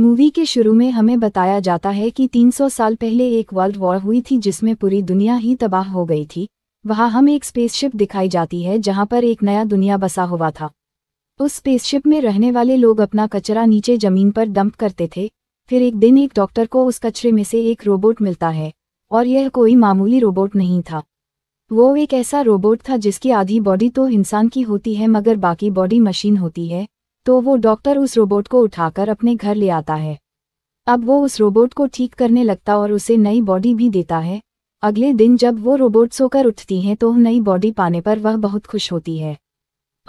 movie के शुरू में हमें बताया जाता है कि 300 साल पहले एक वर्ल्ड वॉर हुई थी जिसमें पूरी दुनिया ही तबाह हो गई थी वहां हम एक स्पेसशिप दिखाई जाती है जहां पर एक नया दुनिया बसा हुआ था उस स्पेसशिप में रहने वाले लोग अपना कचरा नीचे जमीन पर डंप करते थे फिर एक दिन एक डॉक्टर को उस कचरे में से एक रोबोट मिलता है और यह कोई मामूली रोबोट नहीं था वो एक ऐसा रोबोट था जिसकी आधी बॉडी तो इंसान की होती है मगर बाकी बॉडी मशीन होती है तो वो डॉक्टर उस रोबोट को उठाकर अपने घर ले आता है अब वो उस रोबोट को ठीक करने लगता और उसे नई बॉडी भी देता है अगले दिन जब वो रोबोट सोकर उठती हैं तो नई बॉडी पाने पर वह बहुत खुश होती है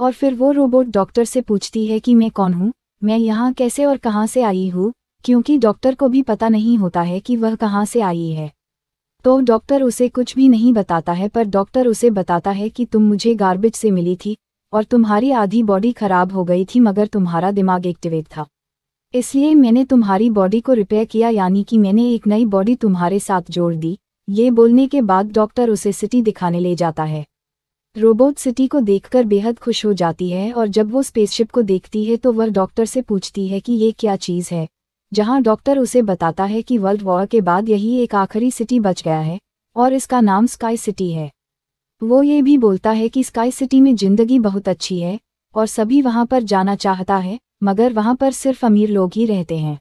और फिर वो रोबोट डॉक्टर से पूछती है कि मैं कौन हूँ मैं यहाँ कैसे और कहाँ से आई हूँ क्योंकि डॉक्टर को भी पता नहीं होता है कि वह कहाँ से आई है तो डॉक्टर उसे कुछ भी नहीं बताता है पर डॉक्टर उसे बताता है कि तुम मुझे गार्बेज से मिली थी और तुम्हारी आधी बॉडी खराब हो गई थी मगर तुम्हारा दिमाग एक्टिवेट था इसलिए मैंने तुम्हारी बॉडी को रिपेयर किया यानी कि मैंने एक नई बॉडी तुम्हारे साथ जोड़ दी ये बोलने के बाद डॉक्टर उसे सिटी दिखाने ले जाता है रोबोट सिटी को देखकर बेहद खुश हो जाती है और जब वो स्पेसशिप को देखती है तो वह डॉक्टर से पूछती है कि ये क्या चीज़ है जहां डॉक्टर उसे बताता है कि वर्ल्ड वॉर के बाद यही एक आखिरी सिटी बच गया है और इसका नाम स्काई सिटी है वो ये भी बोलता है कि स्काई सिटी में जिंदगी बहुत अच्छी है और सभी वहाँ पर जाना चाहता है मगर वहाँ पर सिर्फ अमीर लोग ही रहते हैं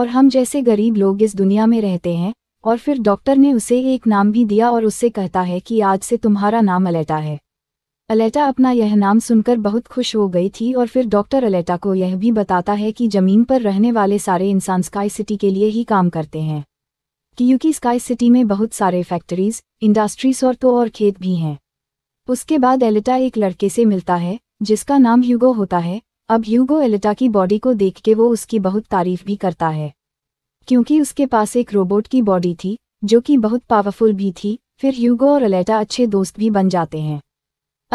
और हम जैसे गरीब लोग इस दुनिया में रहते हैं और फिर डॉक्टर ने उसे एक नाम भी दिया और उससे कहता है कि आज से तुम्हारा नाम अलेटा है अलेटा अपना यह नाम सुनकर बहुत खुश हो गई थी और फिर डॉक्टर अलेटा को यह भी बताता है कि ज़मीन पर रहने वाले सारे इंसान स्काई सिटी के लिए ही काम करते हैं कि यूकी स्काई सिटी में बहुत सारे फैक्ट्रीज इंडस्ट्रीज और तो और खेत भी हैं उसके बाद एलिटा एक लड़के से मिलता है जिसका नाम ह्यूगो होता है अब ह्यूगो एलिटा की बॉडी को देख के वो उसकी बहुत तारीफ भी करता है क्योंकि उसके पास एक रोबोट की बॉडी थी जो कि बहुत पावरफुल भी थी फिर ह्यूगो और एलेटा अच्छे दोस्त भी बन जाते हैं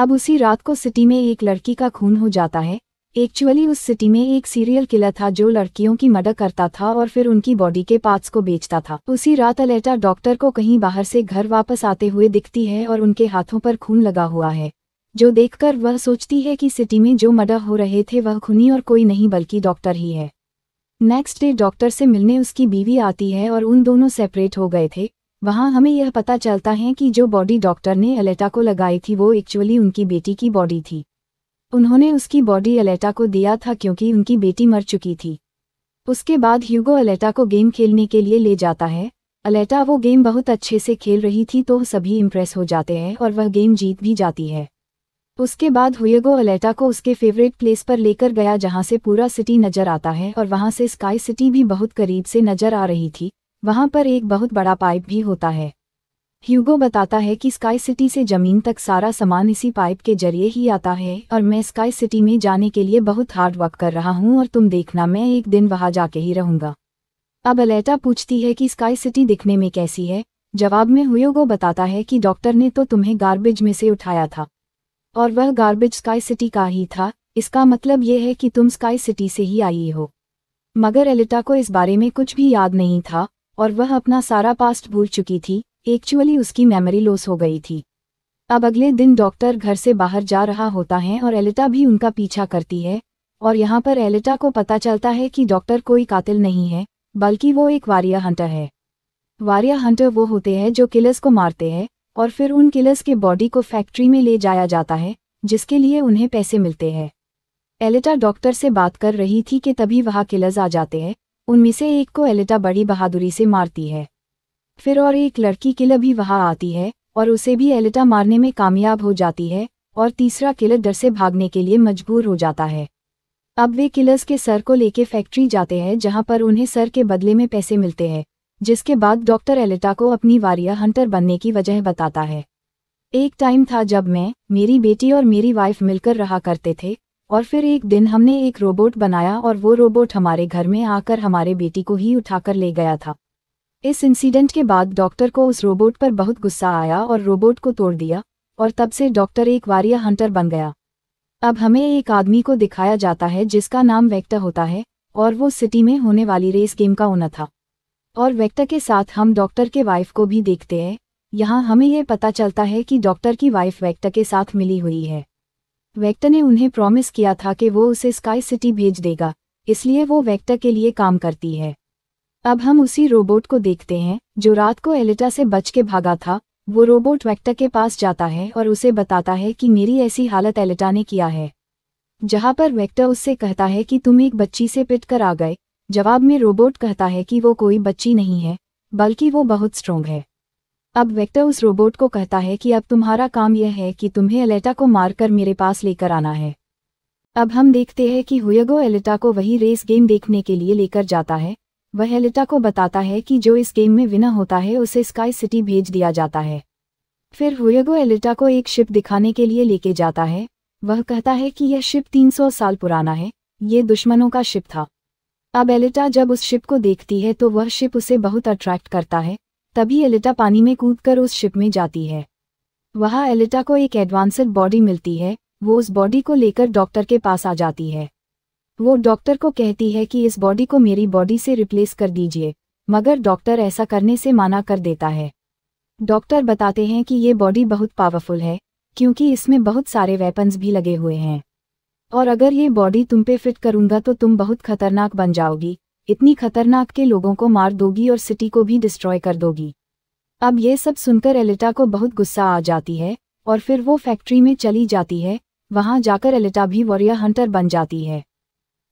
अब उसी रात को सिटी में एक लड़की का खून हो जाता है एक्चुअली उस सिटी में एक सीरियल किलर था जो लड़कियों की मर्डर करता था और फिर उनकी बॉडी के पार्ट्स को बेचता था उसी रात अलेटा डॉक्टर को कहीं बाहर से घर वापस आते हुए दिखती है और उनके हाथों पर खून लगा हुआ है जो देखकर वह सोचती है कि सिटी में जो मर्डर हो रहे थे वह खूनी और कोई नहीं बल्कि डॉक्टर ही है नेक्स्ट डे डॉक्टर से मिलने उसकी बीवी आती है और उन दोनों सेपरेट हो गए थे वहां हमें यह पता चलता है कि जो बॉडी डॉक्टर ने अलेटा को लगाई थी वो एक्चुअली उनकी बेटी की बॉडी थी उन्होंने उसकी बॉडी अलेटा को दिया था क्योंकि उनकी बेटी मर चुकी थी उसके बाद ह्यूगो अलेटा को गेम खेलने के लिए ले जाता है अलेटा वो गेम बहुत अच्छे से खेल रही थी तो सभी इम्प्रेस हो जाते हैं और वह गेम जीत भी जाती है उसके बाद हुएगो अलेटा को उसके फेवरेट प्लेस पर लेकर गया जहां से पूरा सिटी नजर आता है और वहां से स्काई सिटी भी बहुत करीब से नजर आ रही थी वहां पर एक बहुत बड़ा पाइप भी होता है ह्यूगो बताता है कि स्काई सिटी से ज़मीन तक सारा सामान इसी पाइप के जरिए ही आता है और मैं स्काई सिटी में जाने के लिए बहुत हार्ड वर्क कर रहा हूँ और तुम देखना मैं एक दिन वहां जाके ही रहूंगा अब अलेटा पूछती है कि स्काई सिटी दिखने में कैसी है जवाब में हुयोगो बताता है कि डॉक्टर ने तो तुम्हें गार्बेज में से उठाया था और वह गार्बेज स्काई सिटी का ही था इसका मतलब यह है कि तुम स्काई सिटी से ही आई हो मगर एलिटा को इस बारे में कुछ भी याद नहीं था और वह अपना सारा पास्ट भूल चुकी थी एक्चुअली उसकी मेमोरी लॉस हो गई थी अब अगले दिन डॉक्टर घर से बाहर जा रहा होता है और एलिटा भी उनका पीछा करती है और यहाँ पर एलिटा को पता चलता है कि डॉक्टर कोई कातिल नहीं है बल्कि वो एक वारिया हंटर है वारिया हंटर वो होते हैं जो किलर्स को मारते हैं और फिर उन किलर्स के बॉडी को फैक्ट्री में ले जाया जाता है जिसके लिए उन्हें पैसे मिलते हैं एलिटा डॉक्टर से बात कर रही थी कि तभी वहाँ किलर्स आ जाते हैं उनमें से एक को एलिटा बड़ी बहादुरी से मारती है फिर और एक लड़की किलर भी वहां आती है और उसे भी एलिटा मारने में कामयाब हो जाती है और तीसरा किलर डर से भागने के लिए मजबूर हो जाता है अब वे किलर्स के सर को लेके फैक्ट्री जाते हैं जहां पर उन्हें सर के बदले में पैसे मिलते हैं जिसके बाद डॉक्टर एलिटा को अपनी वारिया हंटर बनने की वजह बताता है एक टाइम था जब मैं मेरी बेटी और मेरी वाइफ मिलकर रहा करते थे और फिर एक दिन हमने एक रोबोट बनाया और वो रोबोट हमारे घर में आकर हमारे बेटी को ही उठाकर ले गया था इस इंसिडेंट के बाद डॉक्टर को उस रोबोट पर बहुत गुस्सा आया और रोबोट को तोड़ दिया और तब से डॉक्टर एक वारिया हंटर बन गया अब हमें एक आदमी को दिखाया जाता है जिसका नाम वेक्टर होता है और वो सिटी में होने वाली रेस गेम का ओनर था और वेक्टर के साथ हम डॉक्टर के वाइफ को भी देखते हैं यहाँ हमें यह पता चलता है कि डॉक्टर की वाइफ वेक्टर के साथ मिली हुई है वेक्टर ने उन्हें प्रॉमिस किया था कि वो उसे स्काई सिटी भेज देगा इसलिए वो वेक्टर के लिए काम करती है अब हम उसी रोबोट को देखते हैं जो रात को एलिटा से बच के भागा था वो रोबोट वेक्टर के पास जाता है और उसे बताता है कि मेरी ऐसी हालत एलिटा ने किया है जहाँ पर वेक्टर उससे कहता है कि तुम एक बच्ची से पिट कर आ गए जवाब में रोबोट कहता है कि वो कोई बच्ची नहीं है बल्कि वो बहुत स्ट्रोंग है अब वेक्टर उस रोबोट को कहता है कि अब तुम्हारा काम यह है कि तुम्हें एलेटा को मारकर मेरे पास लेकर आना है अब हम देखते हैं कि हुयगो एलेटा को वही रेस गेम देखने के लिए लेकर जाता है वह एलिटा को बताता है कि जो इस गेम में विना होता है उसे स्काई सिटी भेज दिया जाता है फिर हुएगो एलिटा को एक शिप दिखाने के लिए लेके जाता है वह कहता है कि यह शिप 300 साल पुराना है ये दुश्मनों का शिप था अब एलिटा जब उस शिप को देखती है तो वह शिप उसे बहुत अट्रैक्ट करता है तभी एलिटा पानी में कूदकर उस शिप में जाती है वहाँ एलिटा को एक एडवांसड बॉडी मिलती है वो उस बॉडी को लेकर डॉक्टर के पास आ जाती है वो डॉक्टर को कहती है कि इस बॉडी को मेरी बॉडी से रिप्लेस कर दीजिए मगर डॉक्टर ऐसा करने से मना कर देता है डॉक्टर बताते हैं कि ये बॉडी बहुत पावरफुल है क्योंकि इसमें बहुत सारे वेपन्स भी लगे हुए हैं और अगर ये बॉडी तुम पे फिट करूंगा तो तुम बहुत खतरनाक बन जाओगी इतनी खतरनाक के लोगों को मार दोगी और सिटी को भी डिस्ट्रॉय कर दोगी अब ये सब सुनकर एलिटा को बहुत गुस्सा आ जाती है और फिर वो फैक्ट्री में चली जाती है वहां जाकर एलिटा भी वॉरियर हंटर बन जाती है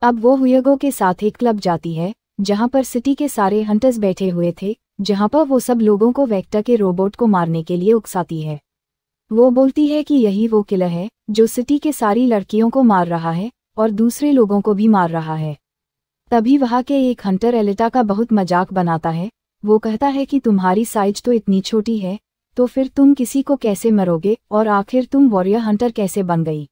अब वो हुयगो के साथ एक क्लब जाती है जहां पर सिटी के सारे हंटर्स बैठे हुए थे जहां पर वो सब लोगों को वेक्टर के रोबोट को मारने के लिए उकसाती है वो बोलती है कि यही वो किलर है जो सिटी के सारी लड़कियों को मार रहा है और दूसरे लोगों को भी मार रहा है तभी वहाँ के एक हंटर एलिटा का बहुत मजाक बनाता है वो कहता है कि तुम्हारी साइज तो इतनी छोटी है तो फिर तुम किसी को कैसे मरोगे और आखिर तुम वॉरियर हंटर कैसे बन गई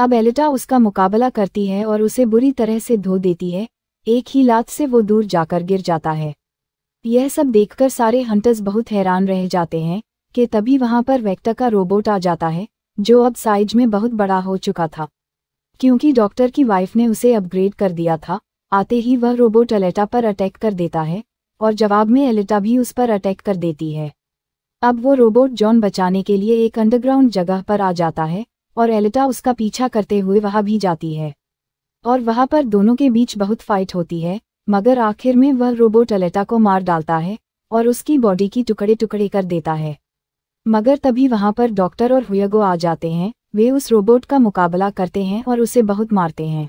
अब एलिटा उसका मुकाबला करती है और उसे बुरी तरह से धो देती है एक ही लात से वो दूर जाकर गिर जाता है यह सब देखकर सारे हंटर्स बहुत हैरान रह जाते हैं कि तभी वहां पर वेक्टर का रोबोट आ जाता है जो अब साइज में बहुत बड़ा हो चुका था क्योंकि डॉक्टर की वाइफ ने उसे अपग्रेड कर दिया था आते ही वह रोबोट एलेटा पर अटैक कर देता है और जवाब में एलेटा भी उस पर अटैक कर देती है अब वो रोबोट जॉन बचाने के लिए एक अंडरग्राउंड जगह पर आ जाता है और एलिटा उसका पीछा करते हुए वहां भी जाती है और वहां पर दोनों के बीच बहुत फाइट होती है मगर आखिर में वह रोबोट एलेटा को मार डालता है और उसकी बॉडी की टुकड़े टुकड़े कर देता है मगर तभी वहां पर डॉक्टर और हुयगो आ जाते हैं वे उस रोबोट का मुकाबला करते हैं और उसे बहुत मारते हैं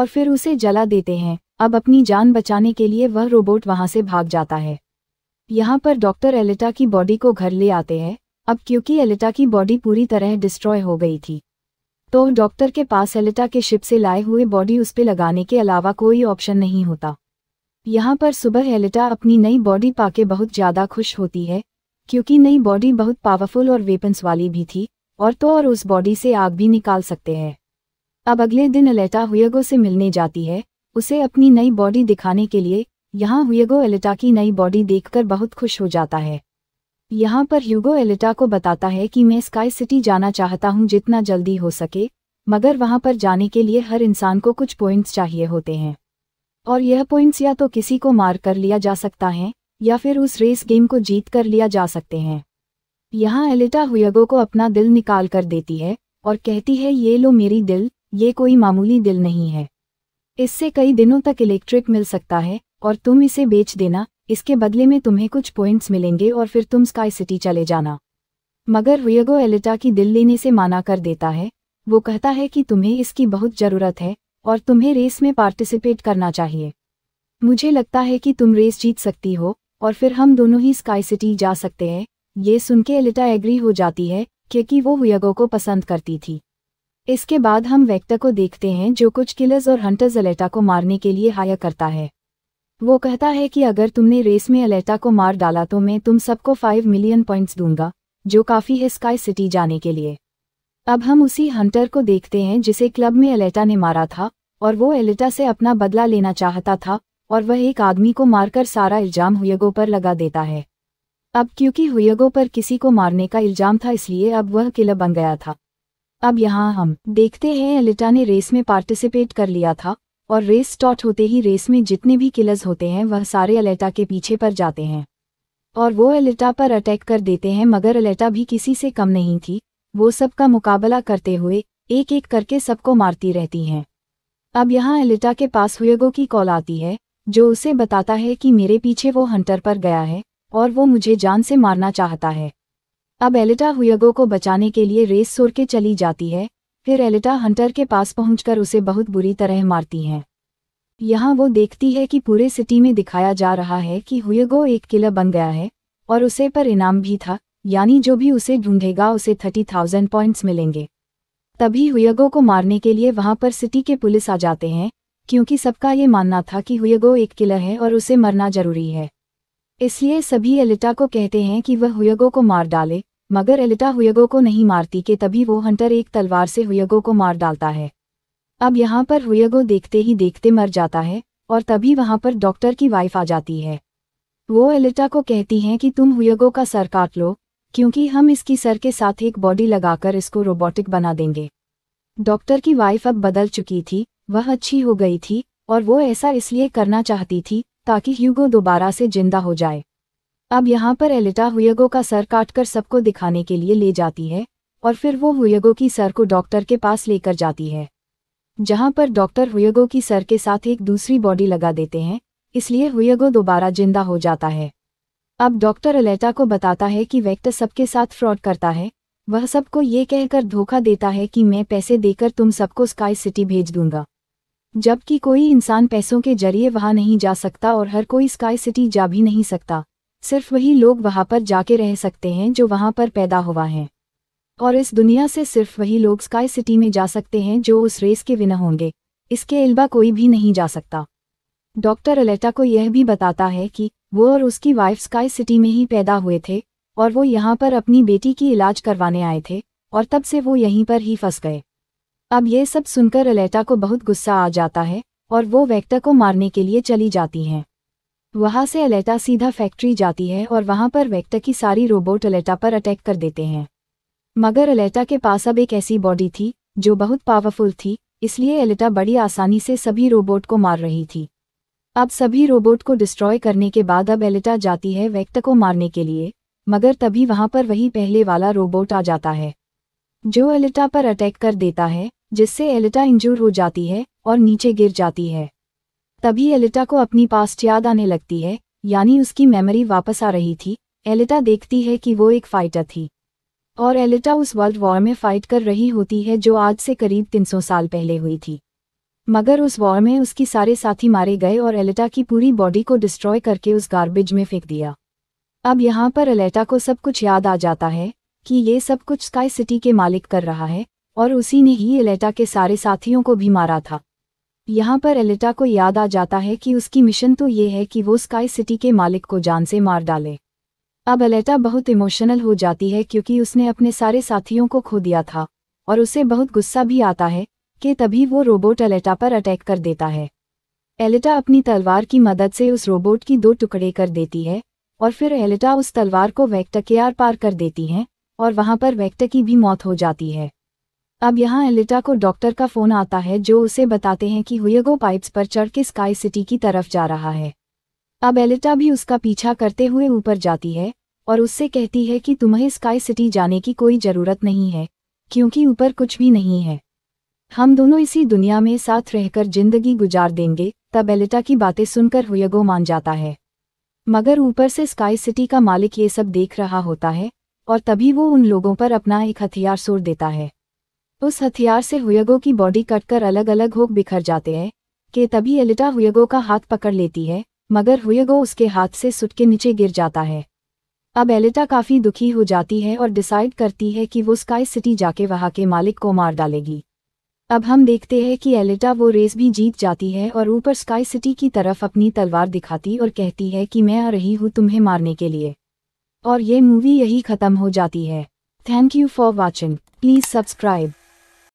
और फिर उसे जला देते हैं अब अपनी जान बचाने के लिए वह रोबोट वहां से भाग जाता है यहां पर डॉक्टर एलेटा की बॉडी को घर ले आते हैं अब क्योंकि एलिटा की बॉडी पूरी तरह डिस्ट्रॉय हो गई थी तो डॉक्टर के पास एलिटा के शिप से लाए हुए बॉडी उस पर लगाने के अलावा कोई ऑप्शन नहीं होता यहाँ पर सुबह एलिटा अपनी नई बॉडी पाके बहुत ज़्यादा खुश होती है क्योंकि नई बॉडी बहुत पावरफुल और वेपन्स वाली भी थी और तो और उस बॉडी से आग भी निकाल सकते हैं अब अगले दिन एलेटा हुएगो से मिलने जाती है उसे अपनी नई बॉडी दिखाने के लिए यहाँ हुएगो एलेटा की नई बॉडी देखकर बहुत खुश हो जाता है यहाँ पर ह्यूगो एलिटा को बताता है कि मैं स्काई सिटी जाना चाहता हूँ जितना जल्दी हो सके मगर वहाँ पर जाने के लिए हर इंसान को कुछ पॉइंट्स चाहिए होते हैं और यह पॉइंट्स या तो किसी को मार कर लिया जा सकता है या फिर उस रेस गेम को जीत कर लिया जा सकते हैं यहाँ एलिटा हुयगो को अपना दिल निकाल कर देती है और कहती है ये लो मेरी दिल ये कोई मामूली दिल नहीं है इससे कई दिनों तक इलेक्ट्रिक मिल सकता है और तुम इसे बेच देना इसके बदले में तुम्हें कुछ पॉइंट्स मिलेंगे और फिर तुम स्काई सिटी चले जाना मगर रियगो एलिटा की दिल लेने से माना कर देता है वो कहता है कि तुम्हें इसकी बहुत ज़रूरत है और तुम्हें रेस में पार्टिसिपेट करना चाहिए मुझे लगता है कि तुम रेस जीत सकती हो और फिर हम दोनों ही स्काई सिटी जा सकते हैं ये सुन के एलिटा एग्री हो जाती है क्योंकि वो हुयगो को पसंद करती थी इसके बाद हम वेक्टर को देखते हैं जो कुछ किलर्स और हंटर्स एलेटा को मारने के लिए हायर करता है वो कहता है कि अगर तुमने रेस में अलेटा को मार डाला तो मैं तुम सबको फाइव मिलियन पॉइंट्स दूंगा जो काफ़ी है स्काई सिटी जाने के लिए अब हम उसी हंटर को देखते हैं जिसे क्लब में अलेटा ने मारा था और वो एलेटा से अपना बदला लेना चाहता था और वह एक आदमी को मारकर सारा इल्ज़ाम हुयगो पर लगा देता है अब क्योंकि हुयगो पर किसी को मारने का इल्ज़ाम था इसलिए अब वह किला बन गया था अब यहाँ हम देखते हैं एलिटा ने रेस में पार्टिसिपेट कर लिया था और रेस स्टार्ट होते ही रेस में जितने भी किलर्स होते हैं वह सारे अलेटा के पीछे पर जाते हैं और वो अलेटा पर अटैक कर देते हैं मगर अलेटा भी किसी से कम नहीं थी वो सबका मुकाबला करते हुए एक एक करके सबको मारती रहती हैं अब यहाँ एलिटा के पास हुएगो की कॉल आती है जो उसे बताता है कि मेरे पीछे वो हंटर पर गया है और वो मुझे जान से मारना चाहता है अब एलिटा हुएगो को बचाने के लिए रेस सोर के चली जाती है फिर एलिटा हंटर के पास पहुंचकर उसे बहुत बुरी तरह मारती हैं यहाँ वो देखती है कि पूरे सिटी में दिखाया जा रहा है कि हुएगो एक किला बन गया है और उसे पर इनाम भी था यानी जो भी उसे ढूंढेगा उसे थर्टी थाउजेंड पॉइंट्स मिलेंगे तभी हुएगो को मारने के लिए वहां पर सिटी के पुलिस आ जाते हैं क्योंकि सबका ये मानना था कि हुएगो एक किला है और उसे मरना जरूरी है इसलिए सभी एलिटा को कहते हैं कि वह हुएगो को मार डाले मगर एलिटा हुयगो को नहीं मारती कि तभी वो हंटर एक तलवार से हुयगो को मार डालता है अब यहाँ पर हुयगो देखते ही देखते मर जाता है और तभी वहाँ पर डॉक्टर की वाइफ आ जाती है वो एलिटा को कहती हैं कि तुम हुयगो का सर काट लो क्योंकि हम इसकी सर के साथ एक बॉडी लगाकर इसको रोबोटिक बना देंगे डॉक्टर की वाइफ अब बदल चुकी थी वह अच्छी हो गई थी और वो ऐसा इसलिए करना चाहती थी ताकि ह्यूगो दोबारा से जिंदा हो जाए अब यहाँ पर एलिटा हुयगो का सर काटकर सबको दिखाने के लिए ले जाती है और फिर वो हुयगो की सर को डॉक्टर के पास लेकर जाती है जहाँ पर डॉक्टर हुयगो की सर के साथ एक दूसरी बॉडी लगा देते हैं इसलिए हुयगो दोबारा जिंदा हो जाता है अब डॉक्टर एलेटा को बताता है कि वेक्टर सबके साथ फ्रॉड करता है वह सबको ये कहकर धोखा देता है कि मैं पैसे देकर तुम सबको स्काई सिटी भेज दूंगा जबकि कोई इंसान पैसों के जरिए वहां नहीं जा सकता और हर कोई स्काई सिटी जा भी नहीं सकता सिर्फ वही लोग वहां पर जाके रह सकते हैं जो वहां पर पैदा हुआ है और इस दुनिया से सिर्फ वही लोग स्काई सिटी में जा सकते हैं जो उस रेस के बिना होंगे इसके अलावा कोई भी नहीं जा सकता डॉक्टर अलेटा को यह भी बताता है कि वो और उसकी वाइफ स्काई सिटी में ही पैदा हुए थे और वो यहाँ पर अपनी बेटी की इलाज करवाने आए थे और तब से वो यहीं पर ही फंस गए अब ये सब सुनकर अलेटा को बहुत गुस्सा आ जाता है और वो वेक्टर को मारने के लिए चली जाती हैं वहां से अलेटा सीधा फैक्ट्री जाती है और वहां पर वेक्टर की सारी रोबोट अलेटा पर अटैक कर देते हैं मगर अलेटा के पास अब एक ऐसी बॉडी थी जो बहुत पावरफुल थी इसलिए अलेटा बड़ी आसानी से सभी रोबोट को मार रही थी अब सभी रोबोट को डिस्ट्रॉय करने के बाद अब एलेटा जाती है वेक्टर को मारने के लिए मगर तभी वहां पर वही पहले वाला रोबोट आ जाता है जो एलेटा पर अटैक कर देता है जिससे एलेटा इंजूर हो जाती है और नीचे गिर जाती है तभी एलिटा को अपनी पास्ट याद आने लगती है यानी उसकी मेमोरी वापस आ रही थी एलिटा देखती है कि वो एक फाइटर थी और एलिटा उस वर्ल्ड वॉर में फाइट कर रही होती है जो आज से करीब 300 साल पहले हुई थी मगर उस वॉर में उसकी सारे साथी मारे गए और एलेटा की पूरी बॉडी को डिस्ट्रॉय करके उस गार्बेज में फेंक दिया अब यहाँ पर एलेटा को सब कुछ याद आ जाता है कि ये सब कुछ स्काई सिटी के मालिक कर रहा है और उसी ने ही एलेटा के सारे साथियों को भी मारा था यहाँ पर एलिटा को याद आ जाता है कि उसकी मिशन तो ये है कि वो स्काई सिटी के मालिक को जान से मार डाले अब एलेटा बहुत इमोशनल हो जाती है क्योंकि उसने अपने सारे साथियों को खो दिया था और उसे बहुत गुस्सा भी आता है कि तभी वो रोबोट एलेटा पर अटैक कर देता है एलेटा अपनी तलवार की मदद से उस रोबोट की दो टुकड़े कर देती है और फिर एलेटा उस तलवार को वैक्ट के आर पार कर देती हैं और वहाँ पर वैक्टा की भी मौत हो जाती है अब यहाँ एलिटा को डॉक्टर का फोन आता है जो उसे बताते हैं कि हुएगो पाइप्स पर चढ़ के स्काई सिटी की तरफ जा रहा है अब एलिटा भी उसका पीछा करते हुए ऊपर जाती है और उससे कहती है कि तुम्हें स्काई सिटी जाने की कोई ज़रूरत नहीं है क्योंकि ऊपर कुछ भी नहीं है हम दोनों इसी दुनिया में साथ रहकर जिंदगी गुजार देंगे तब एलिटा की बातें सुनकर हुएगो मान जाता है मगर ऊपर से स्काई सिटी का मालिक ये सब देख रहा होता है और तभी वो उन लोगों पर अपना एक हथियार सोड़ देता है उस हथियार से हुयगो की बॉडी कटकर अलग अलग होक बिखर जाते हैं कि तभी एलिटा हुयगो का हाथ पकड़ लेती है मगर हुयगो उसके हाथ से सुट के नीचे गिर जाता है अब एलिटा काफ़ी दुखी हो जाती है और डिसाइड करती है कि वो स्काई सिटी जाके वहां के मालिक को मार डालेगी अब हम देखते हैं कि एलिटा वो रेस भी जीत जाती है और ऊपर स्काई सिटी की तरफ अपनी तलवार दिखाती और कहती है कि मैं आ रही हूं तुम्हें मारने के लिए और ये मूवी यही ख़त्म हो जाती है thank you for watching please subscribe